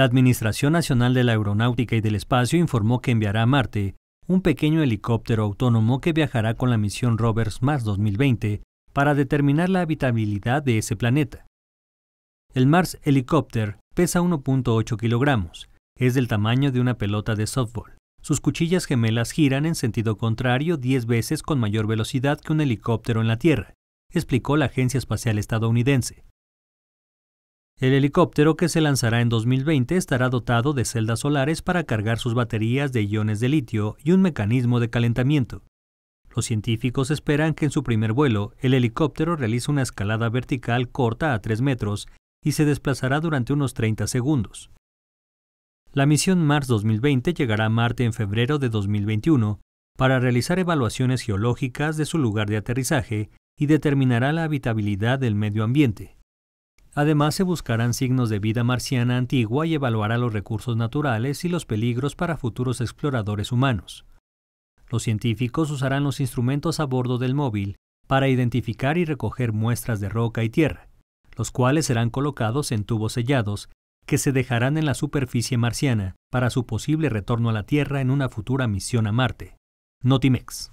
La Administración Nacional de la Aeronáutica y del Espacio informó que enviará a Marte un pequeño helicóptero autónomo que viajará con la misión Rovers Mars 2020 para determinar la habitabilidad de ese planeta. El Mars Helicopter pesa 1.8 kilogramos, es del tamaño de una pelota de softball. Sus cuchillas gemelas giran en sentido contrario 10 veces con mayor velocidad que un helicóptero en la Tierra, explicó la Agencia Espacial Estadounidense. El helicóptero que se lanzará en 2020 estará dotado de celdas solares para cargar sus baterías de iones de litio y un mecanismo de calentamiento. Los científicos esperan que en su primer vuelo el helicóptero realice una escalada vertical corta a 3 metros y se desplazará durante unos 30 segundos. La misión Mars 2020 llegará a Marte en febrero de 2021 para realizar evaluaciones geológicas de su lugar de aterrizaje y determinará la habitabilidad del medio ambiente. Además, se buscarán signos de vida marciana antigua y evaluará los recursos naturales y los peligros para futuros exploradores humanos. Los científicos usarán los instrumentos a bordo del móvil para identificar y recoger muestras de roca y tierra, los cuales serán colocados en tubos sellados que se dejarán en la superficie marciana para su posible retorno a la Tierra en una futura misión a Marte. Notimex.